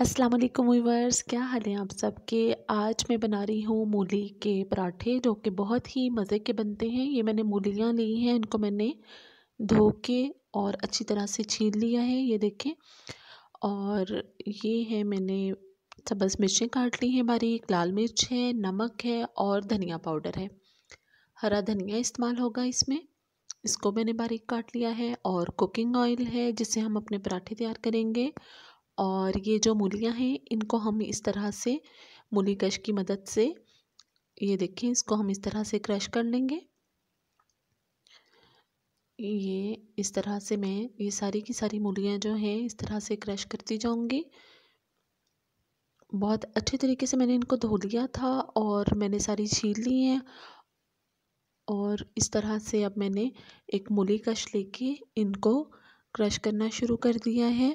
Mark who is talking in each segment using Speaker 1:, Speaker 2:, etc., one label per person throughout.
Speaker 1: अस्सलाम वालेकुम व्यूवर्स क्या हाल है आप सब के आज मैं बना रही हूँ मूली के पराठे जो कि बहुत ही मज़े के बनते हैं ये मैंने मूलियाँ ली हैं इनको मैंने धो के और अच्छी तरह से छील लिया है ये देखें और ये है मैंने सब्ज़ मिर्चें काट ली हैं बारीक लाल मिर्च है नमक है और धनिया पाउडर है हरा धनिया इस्तेमाल होगा इसमें इसको मैंने बारीक काट लिया है और कुकिंग ऑयल है जिसे हम अपने पराठे तैयार करेंगे और ये जो मूलियाँ हैं इनको हम इस तरह से मूली कश की मदद से ये देखें इसको हम इस तरह से क्रश कर लेंगे ये इस तरह से मैं ये सारी की सारी मूलियाँ जो हैं इस तरह से क्रश करती जाऊँगी बहुत अच्छे तरीके से मैंने इनको धो लिया था और मैंने सारी छील ली हैं और इस तरह से अब मैंने एक मूली कश लेके इनको क्रश करना शुरू कर दिया है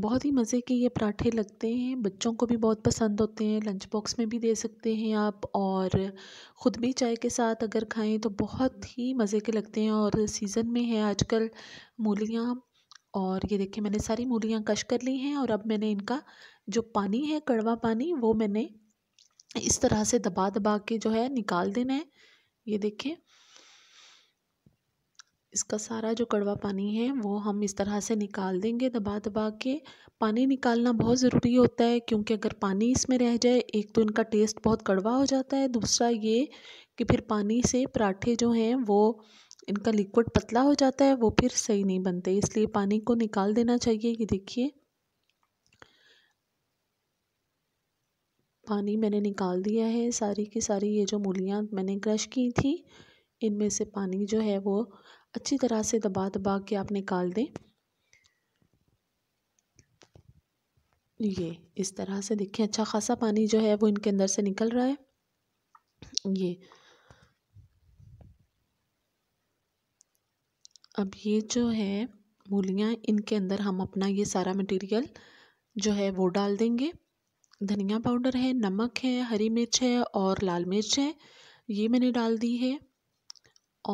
Speaker 1: बहुत ही मज़े के ये पराठे लगते हैं बच्चों को भी बहुत पसंद होते हैं लंच बॉक्स में भी दे सकते हैं आप और ख़ुद भी चाय के साथ अगर खाएं तो बहुत ही मज़े के लगते हैं और सीज़न में है आजकल मूलियाँ और ये देखिए मैंने सारी मूलियाँ कश कर ली हैं और अब मैंने इनका जो पानी है कड़वा पानी वो मैंने इस तरह से दबा दबा के जो है निकाल देना है ये देखें इसका सारा जो कड़वा पानी है वो हम इस तरह से निकाल देंगे दबा दबा के पानी निकालना बहुत ज़रूरी होता है क्योंकि अगर पानी इसमें रह जाए एक तो इनका टेस्ट बहुत कड़वा हो जाता है दूसरा ये कि फिर पानी से पराठे जो हैं वो इनका लिक्विड पतला हो जाता है वो फिर सही नहीं बनते इसलिए पानी को निकाल देना चाहिए ये देखिए पानी मैंने निकाल दिया है सारी की सारी ये जो मूलियाँ मैंने क्रश की थी इनमें से पानी जो है वो अच्छी तरह से दबा दबा के आप निकाल दें ये इस तरह से देखें अच्छा खासा पानी जो है वो इनके अंदर से निकल रहा है ये अब ये जो है मूलियाँ इनके अंदर हम अपना ये सारा मटेरियल जो है वो डाल देंगे धनिया पाउडर है नमक है हरी मिर्च है और लाल मिर्च है ये मैंने डाल दी है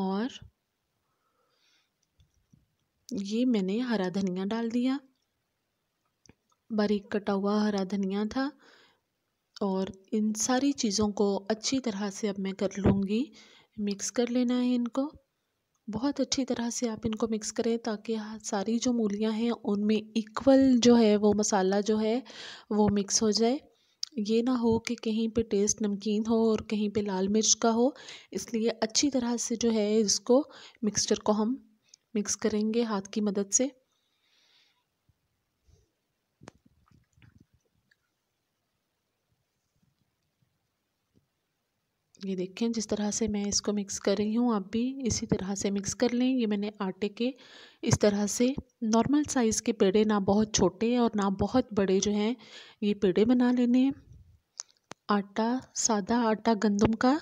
Speaker 1: और ये मैंने हरा धनिया डाल दिया बारीक कटा हुआ हरा धनिया था और इन सारी चीज़ों को अच्छी तरह से अब मैं कर लूँगी मिक्स कर लेना है इनको बहुत अच्छी तरह से आप इनको मिक्स करें ताकि हाँ, सारी जो मूलियाँ हैं उनमें इक्वल जो है वो मसाला जो है वो मिक्स हो जाए ये ना हो कि कहीं पे टेस्ट नमकीन हो और कहीं पे लाल मिर्च का हो इसलिए अच्छी तरह से जो है इसको मिक्सचर को हम मिक्स करेंगे हाथ की मदद से ये देखें जिस तरह से मैं इसको मिक्स कर रही हूँ आप भी इसी तरह से मिक्स कर लें ये मैंने आटे के इस तरह से नॉर्मल साइज़ के पेड़े ना बहुत छोटे और ना बहुत बड़े जो हैं ये पेड़े बना लेने हैं आटा सादा आटा गंदम का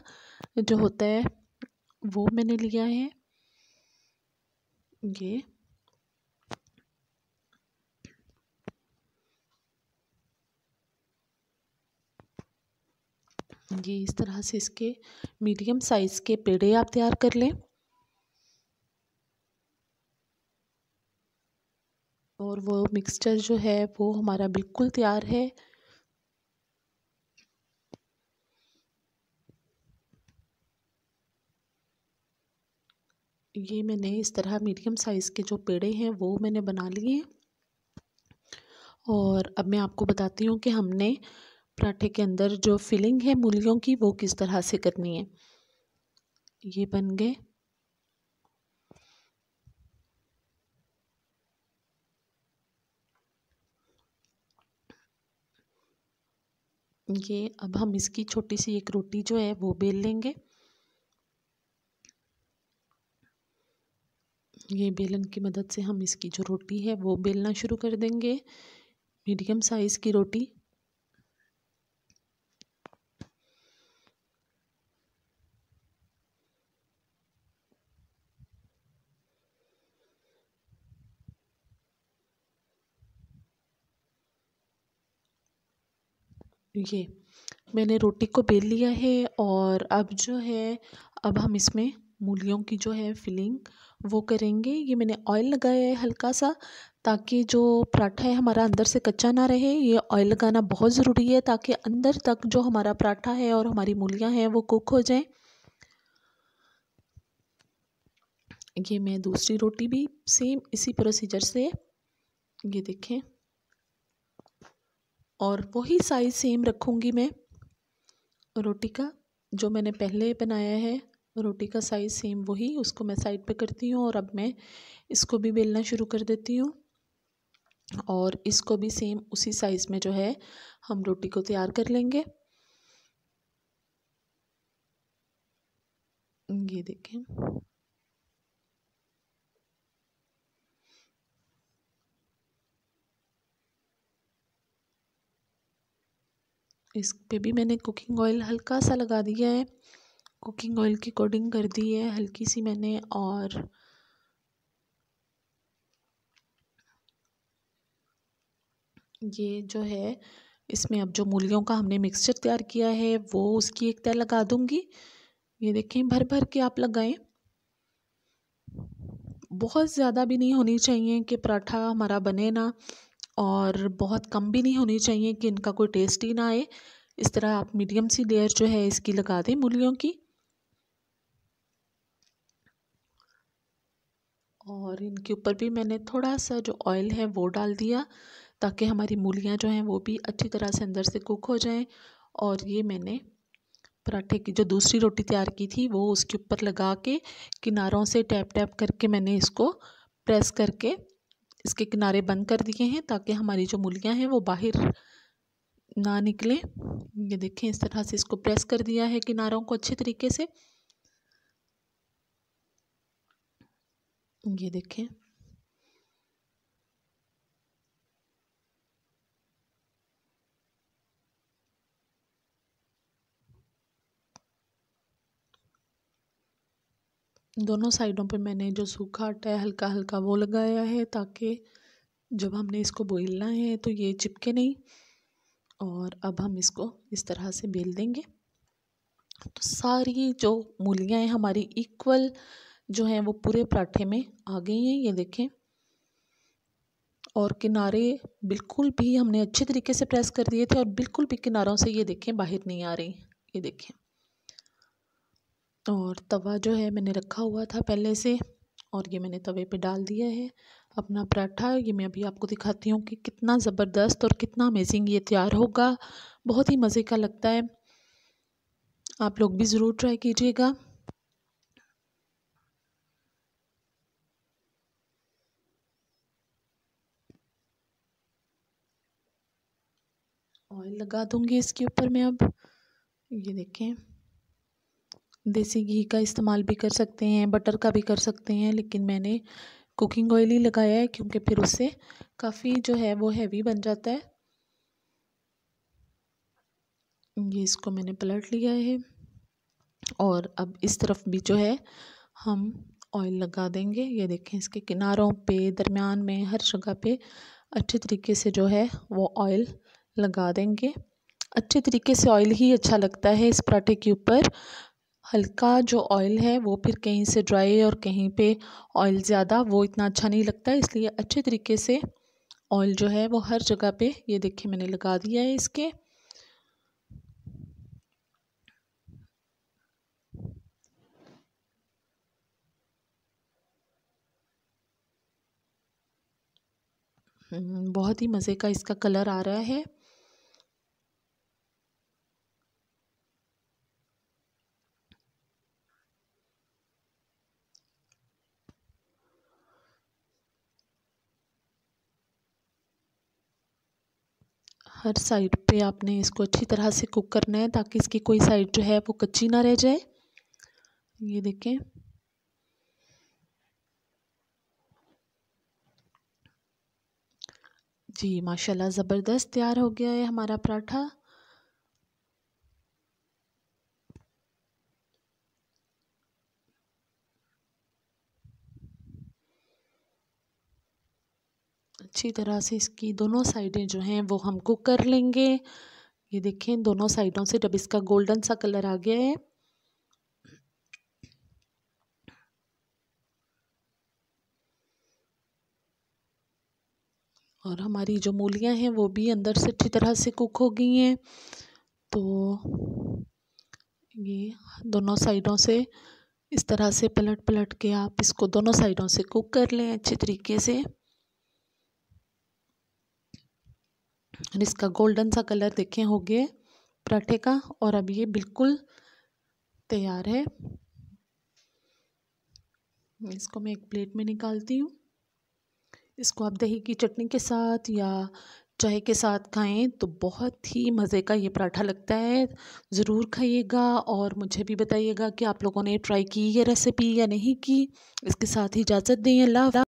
Speaker 1: जो होता है वो मैंने लिया है ये ये इस तरह से इसके मीडियम साइज़ के पेड़े आप तैयार कर लें और वो मिक्सचर जो है वो हमारा बिल्कुल तैयार है ये मैंने इस तरह मीडियम साइज़ के जो पेड़े हैं वो मैंने बना लिए हैं और अब मैं आपको बताती हूँ कि हमने पराठे के अंदर जो फिलिंग है मूलियों की वो किस तरह से करनी है ये बन गए ये अब हम इसकी छोटी सी एक रोटी जो है वो बेल लेंगे ये बेलन की मदद से हम इसकी जो रोटी है वो बेलना शुरू कर देंगे मीडियम साइज़ की रोटी ये मैंने रोटी को बेल लिया है और अब जो है अब हम इसमें मूलियों की जो है फिलिंग वो करेंगे ये मैंने ऑयल लगाया है हल्का सा ताकि जो पराठा है हमारा अंदर से कच्चा ना रहे ये ऑयल लगाना बहुत ज़रूरी है ताकि अंदर तक जो हमारा पराठा है और हमारी मूलियाँ हैं वो कुक हो जाएं ये मैं दूसरी रोटी भी सेम इसी प्रोसीजर से ये देखें और वही साइज़ सेम रखूँगी मैं रोटी का जो मैंने पहले बनाया है तो रोटी का साइज़ सेम वही उसको मैं साइड पे करती हूँ और अब मैं इसको भी बेलना शुरू कर देती हूँ और इसको भी सेम उसी साइज़ में जो है हम रोटी को तैयार कर लेंगे ये देखें इस पे भी मैंने कुकिंग ऑयल हल्का सा लगा दिया है कुकिंग ऑयल की कोडिंग कर दी है हल्की सी मैंने और ये जो है इसमें अब जो मूलियों का हमने मिक्सचर तैयार किया है वो उसकी एक तय लगा दूंगी ये देखें भर भर के आप लगाएं बहुत ज़्यादा भी नहीं होनी चाहिए कि पराठा हमारा बने ना और बहुत कम भी नहीं होनी चाहिए कि इनका कोई टेस्ट ही ना आए इस तरह आप मीडियम सी लेयर जो है इसकी लगा दें मूलियों की और इनके ऊपर भी मैंने थोड़ा सा जो ऑयल है वो डाल दिया ताकि हमारी मूलियाँ जो हैं वो भी अच्छी तरह से अंदर से कुक हो जाएं और ये मैंने पराठे की जो दूसरी रोटी तैयार की थी वो उसके ऊपर लगा के किनारों से टैप टैप करके मैंने इसको प्रेस करके इसके किनारे बंद कर दिए हैं ताकि हमारी जो मूलियाँ हैं वो बाहर ना निकलें ये देखें इस तरह से इसको प्रेस कर दिया है किनारों को अच्छे तरीके से ये देखें दोनों साइडों पे मैंने जो सूखा आटा है हल्का हल्का वो लगाया है ताकि जब हमने इसको बेलना है तो ये चिपके नहीं और अब हम इसको इस तरह से बेल देंगे तो सारी जो मूलियाँ हैं हमारी इक्वल जो हैं वो पूरे पराठे में आ गई हैं ये देखें और किनारे बिल्कुल भी हमने अच्छे तरीके से प्रेस कर दिए थे और बिल्कुल भी किनारों से ये देखें बाहर नहीं आ रही ये देखें और तवा जो है मैंने रखा हुआ था पहले से और ये मैंने तवे पे डाल दिया है अपना पराठा ये मैं अभी आपको दिखाती हूँ कि कितना ज़बरदस्त और कितना अमेजिंग ये तैयार होगा बहुत ही मज़े का लगता है आप लोग भी ज़रूर ट्राई कीजिएगा ऑयल लगा दूँगी इसके ऊपर मैं अब ये देखें देसी घी का इस्तेमाल भी कर सकते हैं बटर का भी कर सकते हैं लेकिन मैंने कुकिंग ऑयल ही लगाया है क्योंकि फिर उससे काफ़ी जो है वो हैवी बन जाता है ये इसको मैंने पलट लिया है और अब इस तरफ भी जो है हम ऑयल लगा देंगे ये देखें इसके किनारों पे दरमियान में हर जगह पे अच्छे तरीके से जो है वो ऑयल लगा देंगे अच्छे तरीके से ऑयल ही अच्छा लगता है इस पराठे के ऊपर हल्का जो ऑयल है वो फिर कहीं से ड्राई और कहीं पे ऑयल ज़्यादा वो इतना अच्छा नहीं लगता इसलिए अच्छे तरीके से ऑयल जो है वो हर जगह पे ये देखिए मैंने लगा दिया है इसके हम्म, बहुत ही मज़े का इसका कलर आ रहा है हर साइड पे आपने इसको अच्छी तरह से कुक करना है ताकि इसकी कोई साइड जो है वो कच्ची ना रह जाए ये देखें जी माशाल्लाह ज़बरदस्त तैयार हो गया है हमारा पराठा अच्छी तरह से इसकी दोनों साइडें जो हैं वो हम कुक कर लेंगे ये देखें दोनों साइडों से जब इसका गोल्डन सा कलर आ गया है और हमारी जो मूलियाँ हैं वो भी अंदर से अच्छी तरह से कुक हो गई हैं तो ये दोनों साइडों से इस तरह से पलट पलट के आप इसको दोनों साइडों से कुक कर लें अच्छे तरीके से और इसका गोल्डन सा कलर देखे गए पराठे का और अब ये बिल्कुल तैयार है इसको मैं एक प्लेट में निकालती हूँ इसको आप दही की चटनी के साथ या चाय के साथ खाएं तो बहुत ही मज़े का ये पराठा लगता है ज़रूर खाइएगा और मुझे भी बताइएगा कि आप लोगों ने ट्राई की ये रेसिपी या नहीं की इसके साथ ही इजाज़त दें अल्लाह